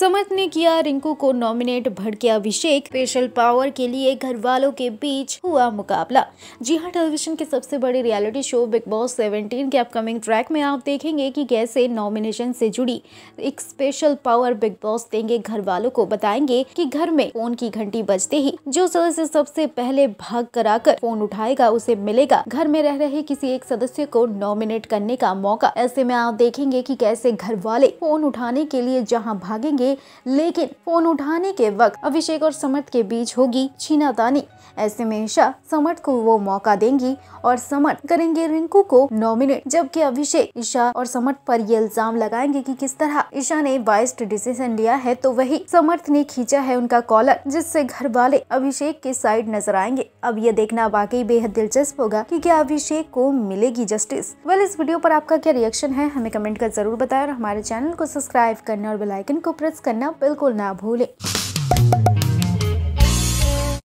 समर्थ ने किया रिंकू को नॉमिनेट भड़के अभिषेक स्पेशल पावर के लिए घर वालों के बीच हुआ मुकाबला जी हाँ टेलीविजन के सबसे बड़े रियलिटी शो बिग बॉस 17 के अपकमिंग ट्रैक में आप देखेंगे कि कैसे नॉमिनेशन से जुड़ी एक स्पेशल पावर बिग बॉस देंगे घर वालों को बताएंगे कि घर में फोन की घंटी बजते ही जो सदस्य सबसे पहले भाग कराकर फोन उठाएगा उसे मिलेगा घर में रह रहे किसी एक सदस्य को नॉमिनेट करने का मौका ऐसे में आप देखेंगे की कैसे घर वाले फोन उठाने के लिए जहाँ भागेंगे करेंगे लेकिन फोन उठाने के वक्त अभिषेक और समर्थ के बीच होगी छीनातानी ऐसे में ईशा समर्थ को वो मौका देंगी और समर्थ करेंगे रिंकू को नॉमिनेट जबकि अभिषेक ईशा और समर्थ पर ये इल्जाम लगाएंगे कि किस तरह ईशा ने बाइस्ट डिसीजन लिया है तो वही समर्थ ने खींचा है उनका कॉलर जिससे घर वाले अभिषेक के साइड नजर आएंगे अब ये देखना वाकई बेहद दिलचस्प होगा कि क्या अभिषेक को मिलेगी जस्टिस वेल इस वीडियो पर आपका क्या रिएक्शन है हमें कमेंट कर जरूर बताए और हमारे चैनल को सब्सक्राइब करना और बेलाइकन को प्रेस सब्सक्राइब करना बिल्कुल ना भूलें